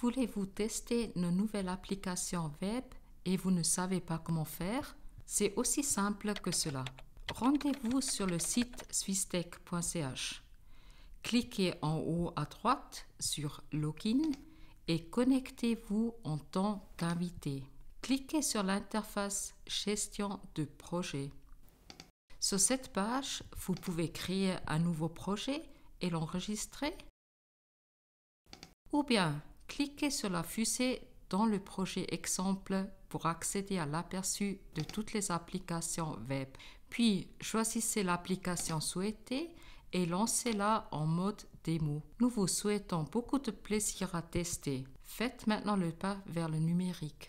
Voulez-vous tester nos nouvelles applications web et vous ne savez pas comment faire C'est aussi simple que cela. Rendez-vous sur le site swisstech.ch. Cliquez en haut à droite sur Login et connectez-vous en tant qu'invité. Cliquez sur l'interface Gestion de projet. Sur cette page, vous pouvez créer un nouveau projet et l'enregistrer ou bien cliquez sur la fusée dans le projet Exemple pour accéder à l'aperçu de toutes les applications web. Puis choisissez l'application souhaitée et lancez-la en mode démo. Nous vous souhaitons beaucoup de plaisir à tester. Faites maintenant le pas vers le numérique.